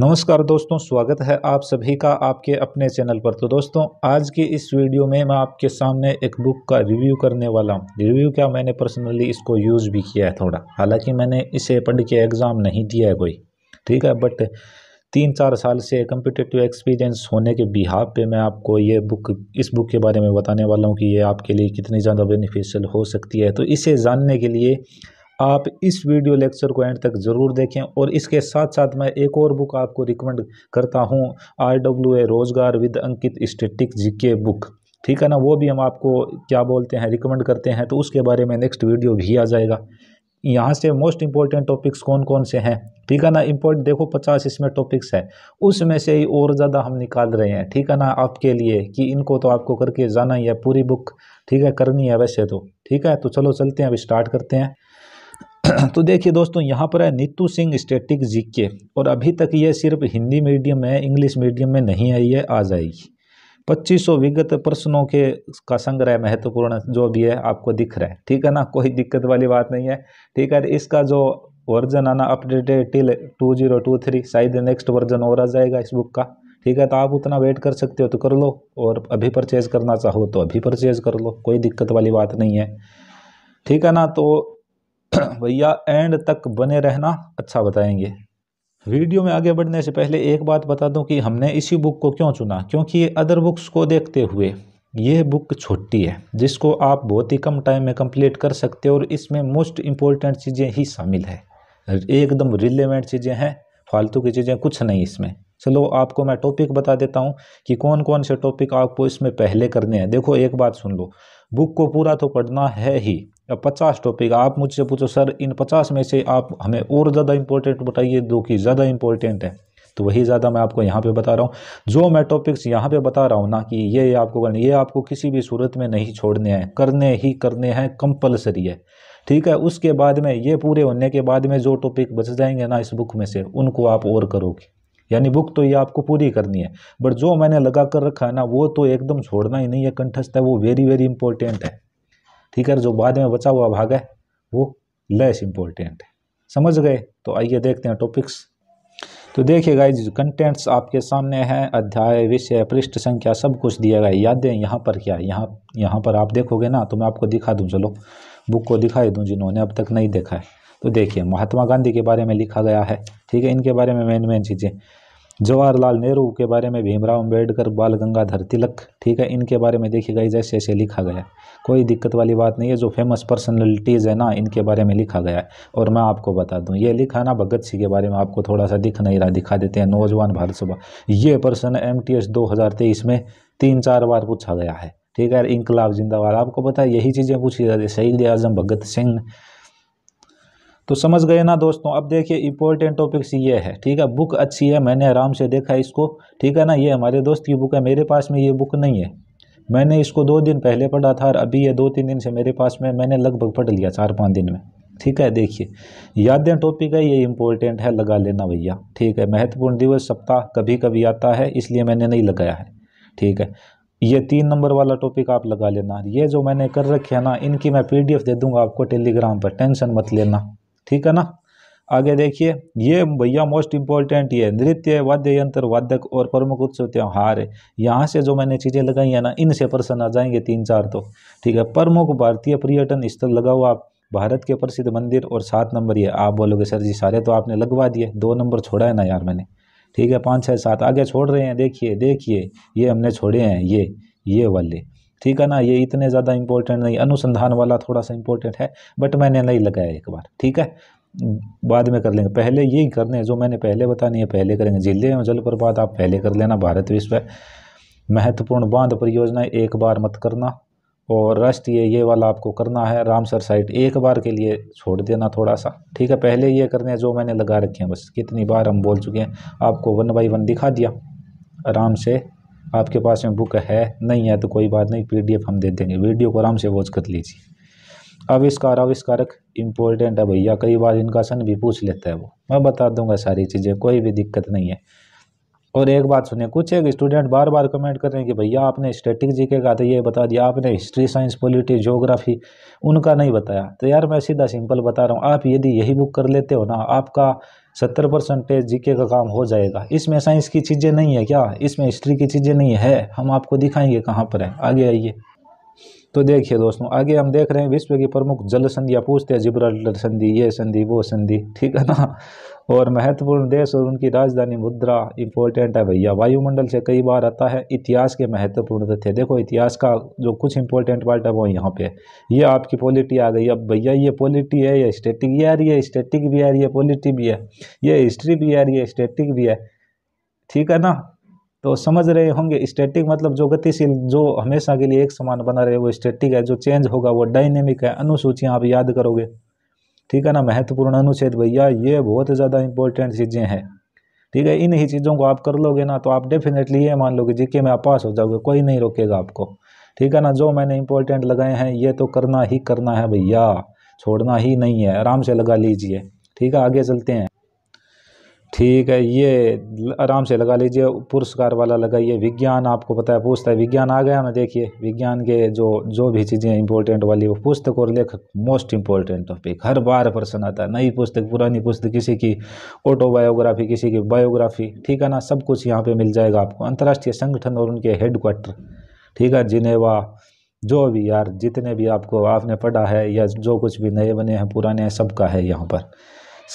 नमस्कार दोस्तों स्वागत है आप सभी का आपके अपने चैनल पर तो दोस्तों आज की इस वीडियो में मैं आपके सामने एक बुक का रिव्यू करने वाला हूँ रिव्यू क्या मैंने पर्सनली इसको यूज़ भी किया है थोड़ा हालांकि मैंने इसे पढ़ के एग्ज़ाम नहीं दिया है कोई ठीक है बट तीन चार साल से कम्पिटेटिव एक्सपीरियंस होने के बिहाब पर मैं आपको ये बुक इस बुक के बारे में बताने वाला हूँ कि ये आपके लिए कितनी ज़्यादा बेनिफिशियल हो सकती है तो इसे जानने के लिए आप इस वीडियो लेक्चर को एंड तक ज़रूर देखें और इसके साथ साथ मैं एक और बुक आपको रिकमेंड करता हूँ आई डब्ल्यू ए रोज़गार विद अंकित स्टेटिक जी के बुक ठीक है ना वो भी हम आपको क्या बोलते हैं रिकमेंड करते हैं तो उसके बारे में नेक्स्ट वीडियो भी आ जाएगा यहाँ से मोस्ट इंपॉर्टेंट टॉपिक्स कौन कौन से हैं ठीक है ना इम्पोर्ट देखो पचास इसमें टॉपिक्स है उसमें से ही और ज़्यादा हम निकाल रहे हैं ठीक है ना आपके लिए कि इनको तो आपको करके जाना ही है पूरी बुक ठीक है करनी है वैसे तो ठीक है तो चलो चलते हैं अब स्टार्ट करते हैं तो देखिए दोस्तों यहाँ पर है नीतू सिंह स्टेटिक जीके और अभी तक ये सिर्फ हिंदी मीडियम में इंग्लिश मीडियम में नहीं आई है आ जाएगी पच्चीस सौ विगत प्रश्नों के का संग्रह महत्वपूर्ण जो भी है आपको दिख रहा है ठीक है ना कोई दिक्कत वाली बात नहीं है ठीक है इसका जो वर्जन आना updated till two zero two three शायद नेक्स्ट वर्जन और आ जाएगा इस बुक का ठीक है तो आप उतना वेट कर सकते हो तो कर लो और अभी परचेज़ करना चाहो तो अभी परचेज़ कर लो कोई दिक्कत वाली बात नहीं है ठीक है ना तो भैया एंड तक बने रहना अच्छा बताएंगे वीडियो में आगे बढ़ने से पहले एक बात बता दूं कि हमने इसी बुक को क्यों चुना क्योंकि ये अदर बुक्स को देखते हुए यह बुक छोटी है जिसको आप बहुत ही कम टाइम में कंप्लीट कर सकते हो और इसमें मोस्ट इम्पोर्टेंट चीज़ें ही शामिल है एकदम रिलेवेंट चीज़ें हैं फालतू की चीज़ें कुछ नहीं इसमें चलो आपको मैं टॉपिक बता देता हूँ कि कौन कौन से टॉपिक आपको इसमें पहले करने हैं देखो एक बात सुन लो बुक को पूरा तो पढ़ना है ही या पचास टॉपिक आप मुझसे पूछो सर इन पचास में से आप हमें और ज़्यादा इंपॉर्टेंट बताइए दो कि ज़्यादा इंपॉर्टेंट है तो वही ज़्यादा मैं आपको यहाँ पे बता रहा हूँ जो मैं टॉपिक्स यहाँ पे बता रहा हूँ ना कि ये आपको करने ये आपको किसी भी सूरत में नहीं छोड़ने हैं करने ही करने हैं कंपलसरी है ठीक है उसके बाद में ये पूरे होने के बाद में जो टॉपिक बच जाएंगे ना इस बुक में से उनको आप और करोगे यानी बुक तो ये आपको पूरी करनी है बट जो मैंने लगा कर रखा है ना वो तो एकदम छोड़ना ही नहीं है कंठस्थ है वो वेरी वेरी इंपॉर्टेंट है ठीक है जो बाद में बचा हुआ भाग है वो लेस इम्पोर्टेंट है समझ गए तो आइए देखते हैं टॉपिक्स तो देखिए गाइज कंटेंट्स आपके सामने हैं अध्याय विषय पृष्ठ संख्या सब कुछ दिया गया यादें यहाँ पर क्या है यहाँ यहाँ पर आप देखोगे ना तो मैं आपको दिखा दूँ चलो बुक को दिखाई दूँ जिन्होंने अब तक नहीं देखा है तो देखिए महात्मा गांधी के बारे में लिखा गया है ठीक है इनके बारे में मेन मेन चीज़ें जवाहरलाल नेहरू के बारे में भीमराव अम्बेडकर बाल गंगाधर तिलक ठीक है इनके बारे में देखी गई जैसे ऐसे लिखा गया कोई दिक्कत वाली बात नहीं है जो फेमस पर्सनलिटीज़ है ना इनके बारे में लिखा गया है और मैं आपको बता दूं ये लिखा ना भगत सिंह के बारे में आपको थोड़ा सा दिख नहीं रहा दिखा देते हैं नौजवान भारत सभा ये पर्सन एम टी में तीन चार बार पूछा गया है ठीक है इंकलाब जिंदाबाद आपको पता है यही चीज़ें पूछी जाती है शहीद आजम भगत सिंह तो समझ गए ना दोस्तों अब देखिए इंपॉर्टेंट टॉपिक्स ये है ठीक है बुक अच्छी है मैंने आराम से देखा इसको ठीक है ना ये हमारे दोस्त की बुक है मेरे पास में ये बुक नहीं है मैंने इसको दो दिन पहले पढ़ा था और अभी ये दो तीन दिन से मेरे पास में मैंने लगभग पढ़ लिया चार पाँच दिन में ठीक है देखिए यादें टॉपिक है ये इंपॉर्टेंट है लगा लेना भैया ठीक है महत्वपूर्ण दिवस सप्ताह कभी कभी आता है इसलिए मैंने नहीं लगाया है ठीक है ये तीन नंबर वाला टॉपिक आप लगा लेना ये जो मैंने कर रखे है ना इनकी मैं पीडीएफ दे दूंगा आपको टेलीग्राम पर टेंशन मत लेना ठीक है ना आगे देखिए ये भैया मोस्ट इंपॉर्टेंट ये नृत्य वाद्य यंत्र वादक और प्रमुख उत्सव त्यौहार है यहाँ से जो मैंने चीज़ें लगाई है ना इनसे प्रश्न आ जाएंगे तीन चार तो ठीक है प्रमुख भारतीय पर्यटन स्थल लगाओ आप भारत के प्रसिद्ध मंदिर और सात नंबर ये आप बोलोगे सर जी सारे तो आपने लगवा दिए दो नंबर छोड़ा है ना यार मैंने ठीक है पाँच छः सात आगे छोड़ रहे हैं देखिए देखिए ये हमने छोड़े हैं ये ये वाले ठीक है ना ये इतने ज़्यादा इंपॉर्टेंट नहीं अनुसंधान वाला थोड़ा सा इंपॉर्टेंट है बट मैंने नहीं लगाया एक बार ठीक है बाद में कर लेंगे पहले ये ही करने जो मैंने पहले बतानी है पहले करेंगे जिले और प्रपात आप पहले कर लेना भारत विश्व महत्वपूर्ण बांध परियोजना एक बार मत करना और राष्ट्रीय ये वाला आपको करना है रामसर साइट एक बार के लिए छोड़ देना थोड़ा सा ठीक है पहले ये करने हैं जो मैंने लगा रखे हैं बस कितनी बार हम बोल चुके हैं आपको वन बाई वन दिखा दिया आराम से आपके पास में बुक है नहीं है तो कोई बात नहीं पीडीएफ हम दे देंगे वीडियो को आराम से वॉच कर लीजिए आविष्कार आविष्कारक इम्पोर्टेंट है भैया कई बार इनका सन भी पूछ लेता है वो मैं बता दूंगा सारी चीज़ें कोई भी दिक्कत नहीं है और एक बात सुनिए कुछ एक स्टूडेंट बार बार कमेंट कर रहे हैं कि भैया आपने स्टेटिक जीके का तो ये बता दिया आपने हिस्ट्री साइंस पॉलिटी जोग्राफी उनका नहीं बताया तो यार मैं सीधा सिंपल बता रहा हूँ आप यदि यही बुक कर लेते हो ना आपका सत्तर परसेंटेज का, का काम हो जाएगा इसमें साइंस की चीज़ें नहीं है क्या इसमें हिस्ट्री की चीज़ें नहीं है हम आपको दिखाएंगे कहाँ पर है आगे आइए तो देखिए दोस्तों आगे हम देख रहे हैं विश्व की प्रमुख जल संधियाँ पूछते हैं जिब्राल्टर संधि ये संधि वो संधि ठीक है ना और महत्वपूर्ण देश और उनकी राजधानी मुद्रा इंपॉर्टेंट है भैया वायुमंडल से कई बार आता है इतिहास के महत्वपूर्ण तथ्य देखो इतिहास का जो कुछ इंपॉर्टेंट पार्ट है वो यहाँ पे ये आपकी पॉलिटी आ गई अब भैया ये पॉलिटी है ये स्टेटिक ये आ रही है स्टेटिक भी आ रही है पॉलिटी भी है ये हिस्ट्री भी आ रही है स्टेटिक भी है ठीक है ना तो समझ रहे होंगे स्टैटिक मतलब जो गतिशील जो हमेशा के लिए एक समान बना रहे वो स्टैटिक है जो चेंज होगा वो डायनेमिक है अनुसूचियाँ आप याद करोगे ठीक है ना महत्वपूर्ण अनुच्छेद भैया ये बहुत ज़्यादा इंपॉर्टेंट चीज़ें हैं ठीक है इन ही चीज़ों को आप कर लोगे ना तो आप डेफिनेटली ये मान लोगे जीके में आप पास हो जाओगे कोई नहीं रोकेगा आपको ठीक है ना जो मैंने इंपॉर्टेंट लगाए हैं ये तो करना ही करना है भैया छोड़ना ही नहीं है आराम से लगा लीजिए ठीक है आगे चलते हैं ठीक है ये आराम से लगा लीजिए पुरस्कार वाला लगाइए विज्ञान आपको पता है पूछता है विज्ञान आ गया ना देखिए विज्ञान के जो जो भी चीज़ें इंपॉर्टेंट वाली वो पुस्तक और लेखक मोस्ट इंपॉर्टेंट टॉपिक हर बार प्रश्न आता है नई पुस्तक पुरानी पुस्तक किसी की ऑटोबायोग्राफी किसी की बायोग्राफी ठीक है ना सब कुछ यहाँ पर मिल जाएगा आपको अंतर्राष्ट्रीय संगठन और उनके हेडक्वार्टर ठीक है जिनेवा जो भी यार जितने भी आपको आपने पढ़ा है या जो कुछ भी नए बने हैं पुराने हैं सबका है यहाँ पर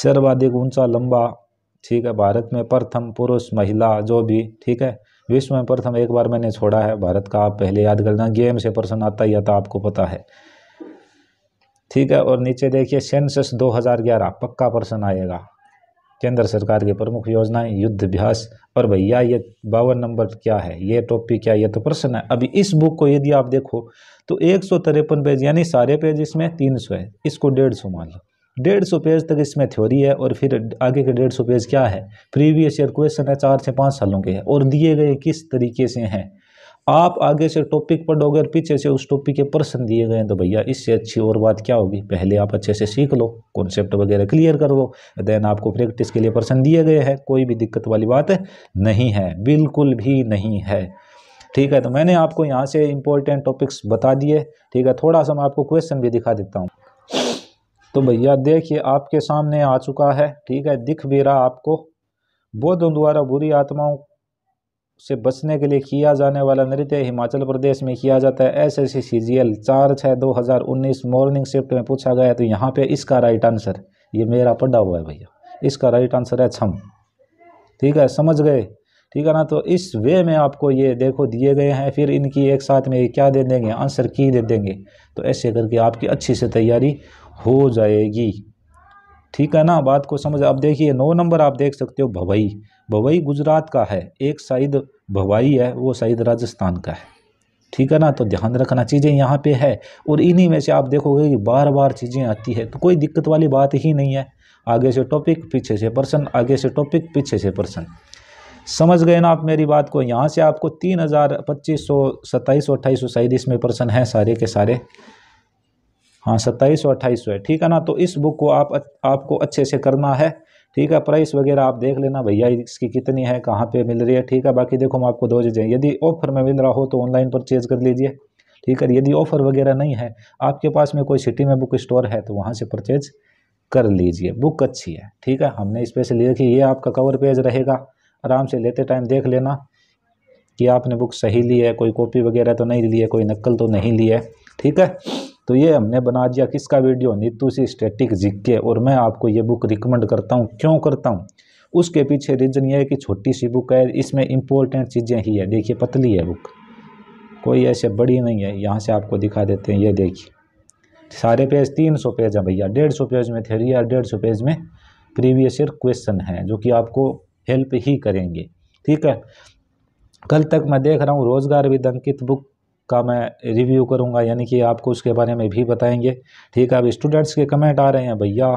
सर्वाधिक ऊंचा लंबा ठीक है भारत में प्रथम पुरुष महिला जो भी ठीक है विश्व में प्रथम एक बार मैंने छोड़ा है भारत का आप पहले याद करना गेम से प्रश्न आता ही आता आपको पता है ठीक है और नीचे देखिए सेंसस 2011 पक्का प्रश्न आएगा केंद्र सरकार की प्रमुख योजनाएं युद्ध अभ्यास और भैया ये बावन नंबर क्या है ये टॉपिक क्या ये तो प्रश्न है अभी इस बुक को यदि आप देखो तो एक सौ तिरपन पेज यानी सारे पेज इसमें तीन सौ है इसको डेढ़ सौ मान लो डेढ़ सौ पेज तक इसमें थ्योरी है और फिर आगे के डेढ़ सौ पेज क्या है प्रीवियस ईयर क्वेश्चन है चार से पाँच सालों के हैं और दिए गए किस तरीके से हैं आप आगे से टॉपिक पढ़ोगे और पीछे से उस टॉपिक के प्रश्न दिए गए हैं तो भैया इससे अच्छी और बात क्या होगी पहले आप अच्छे से सीख लो कॉन्सेप्ट वगैरह क्लियर कर लो देन आपको प्रैक्टिस के लिए प्रश्न दिए गए हैं कोई भी दिक्कत वाली बात है नहीं है बिल्कुल भी नहीं है ठीक है तो मैंने आपको यहाँ से इंपॉर्टेंट टॉपिक्स बता दिए ठीक है थोड़ा सा मैं आपको क्वेश्चन भी दिखा देता हूँ तो भैया देखिए आपके सामने आ चुका है ठीक है दिख भी रहा आपको बौद्धों द्वारा बुरी आत्माओं से बचने के लिए किया जाने वाला नृत्य हिमाचल प्रदेश में किया जाता है S S C G L चार छः दो हज़ार उन्नीस मॉर्निंग शिफ्ट में पूछा गया तो यहाँ पे इसका राइट आंसर ये मेरा पढ़ा हुआ है भैया इसका राइट आंसर है छम ठीक है समझ गए ठीक है ना तो इस वे में आपको ये देखो दिए गए हैं फिर इनकी एक साथ में ये क्या दे देंगे आंसर की दे देंगे तो ऐसे करके आपकी अच्छी से तैयारी हो जाएगी ठीक है ना बात को समझ अब देखिए नौ नंबर आप देख सकते हो भवई भवई गुजरात का है एक साइड भवाई है वो साइड राजस्थान का है ठीक है ना तो ध्यान रखना चीज़ें यहाँ पे है और इन्हीं में से आप देखोगे कि बार बार चीज़ें आती है तो कोई दिक्कत वाली बात ही नहीं है आगे से टॉपिक पीछे से पर्सन आगे से टॉपिक पीछे से पर्सन समझ गए ना आप मेरी बात को यहाँ से आपको तीन हज़ार पच्चीस सौ सत्ताईस सौ अट्ठाईस सौ शायद इसमें पर्सन हैं सारे के सारे हाँ सत्ताईस सौ अट्ठाईस सौ है ठीक है ना तो इस बुक को आप आपको अच्छे से करना है ठीक है प्राइस वगैरह आप देख लेना भैया इसकी कितनी है कहाँ पे मिल रही है ठीक है बाकी देखो हम आपको दो चीज़ें यदि ऑफर में मिल रहा हो तो ऑनलाइन परचेज़ कर लीजिए ठीक है यदि ऑफर वगैरह नहीं है आपके पास में कोई सिटी में बुक स्टोर है तो वहाँ से परचेज कर लीजिए बुक अच्छी है ठीक है हमने स्पेशली देखी ये आपका कवर पेज रहेगा आराम से लेते टाइम देख लेना कि आपने बुक सही ली है कोई कॉपी वगैरह तो नहीं ली है कोई नकल तो नहीं ली है ठीक है तो ये हमने बना दिया किसका वीडियो नीतू सी स्टैटिक जिक्के और मैं आपको ये बुक रिकमेंड करता हूँ क्यों करता हूँ उसके पीछे रीजन ये है कि छोटी सी बुक है इसमें इम्पोर्टेंट चीज़ें ही है देखिए पतली है बुक कोई ऐसे बड़ी नहीं है यहाँ से आपको दिखा देते हैं ये देखिए सारे पेज तीन सौ पेज है भैया डेढ़ सौ पेज में थेरी और डेढ़ सौ पेज में प्रीवियस ईयर क्वेश्चन है जो कि आपको हेल्प ही करेंगे ठीक है कल तक मैं देख रहा हूँ रोजगार विद अंकित बुक का मैं रिव्यू करूंगा यानी कि आपको उसके बारे में भी बताएंगे ठीक है अब स्टूडेंट्स के कमेंट आ रहे हैं भैया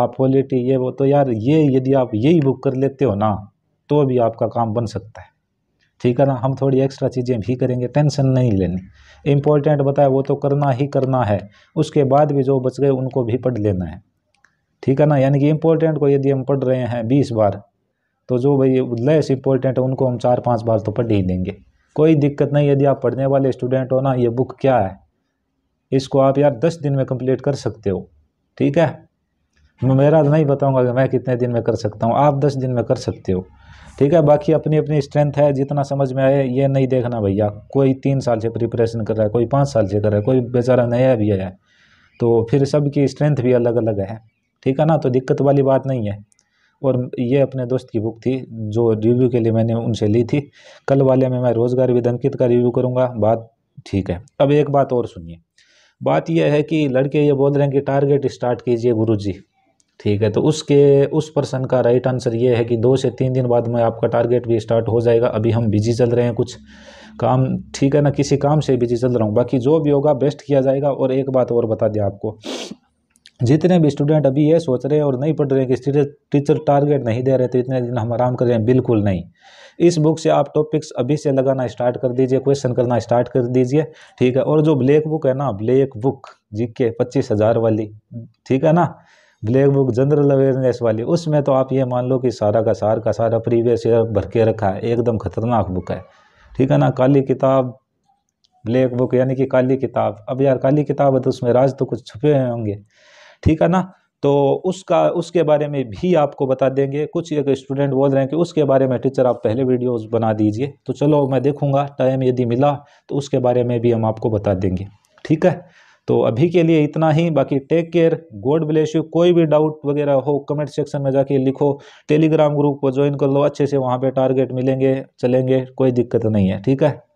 आप क्वालिटी ये वो तो यार ये यदि आप यही बुक कर लेते हो ना तो भी आपका काम बन सकता है ठीक है ना हम थोड़ी एक्स्ट्रा चीज़ें भी करेंगे टेंशन नहीं लेनी इम्पोर्टेंट बताया वो तो करना ही करना है उसके बाद भी जो बच गए उनको भी पढ़ लेना है ठीक है ना यानी कि इम्पोर्टेंट को यदि हम पढ़ रहे हैं बीस बार तो जो भाई लेस इम्पोर्टेंट है उनको हम चार पाँच बार तो पढ़ ही लेंगे कोई दिक्कत नहीं यदि आप पढ़ने वाले स्टूडेंट हो ना ये बुक क्या है इसको आप यार दस दिन में कंप्लीट कर सकते हो ठीक है मेरा तो नहीं बताऊंगा कि मैं कितने दिन में कर सकता हूँ आप दस दिन में कर सकते हो ठीक है बाकी अपनी अपनी स्ट्रेंथ है जितना समझ में आए ये नहीं देखना भैया कोई तीन साल से प्रिपरेशन कर रहा है कोई पाँच साल से कर रहा है कोई बेचारा नया भी है तो फिर सबकी स्ट्रेंथ भी अलग अलग है ठीक है ना तो दिक्कत वाली बात नहीं है और ये अपने दोस्त की बुक थी जो रिव्यू के लिए मैंने उनसे ली थी कल वाले में मैं रोज़गार विद अंकित का रिव्यू करूँगा बात ठीक है अब एक बात और सुनिए बात यह है कि लड़के ये बोल रहे हैं कि टारगेट स्टार्ट कीजिए गुरुजी ठीक है तो उसके उस पर्सन का राइट आंसर ये है कि दो से तीन दिन बाद में आपका टारगेट भी स्टार्ट हो जाएगा अभी हम बिजी चल रहे हैं कुछ काम ठीक है ना किसी काम से बिजी चल रहा हूँ बाकी जो भी होगा बेस्ट किया जाएगा और एक बात और बता दें आपको जितने भी स्टूडेंट अभी ये सोच रहे हैं और नहीं पढ़ रहे हैं कि टीचर टारगेट नहीं दे रहे तो इतने दिन हम आराम कर रहे हैं बिल्कुल नहीं इस बुक से आप टॉपिक्स अभी से लगाना स्टार्ट कर दीजिए क्वेश्चन करना स्टार्ट कर दीजिए ठीक है और जो ब्लैक बुक है ना ब्लैक बुक जी के पच्चीस हज़ार वाली ठीक है ना ब्लैक बुक जनरल अवेयरनेस वाली उसमें तो आप ये मान लो कि सारा का सार का सारा प्रीवियस ईयर भर के रखा है एकदम खतरनाक बुक है ठीक है ना काली किताब ब्लैक बुक यानी कि काली किताब अब यार काली किताब है तो उसमें राज तो कुछ छुपे हुए होंगे ठीक है ना तो उसका उसके बारे में भी आपको बता देंगे कुछ एक स्टूडेंट बोल रहे हैं कि उसके बारे में टीचर आप पहले वीडियोस बना दीजिए तो चलो मैं देखूंगा टाइम यदि मिला तो उसके बारे में भी हम आपको बता देंगे ठीक है तो अभी के लिए इतना ही बाकी take care God bless you कोई भी डाउट वगैरह हो कमेंट सेक्शन में जाके लिखो टेलीग्राम ग्रुप को ज्वाइन कर लो अच्छे से वहाँ पर टारगेट मिलेंगे चलेंगे कोई दिक्कत नहीं है ठीक है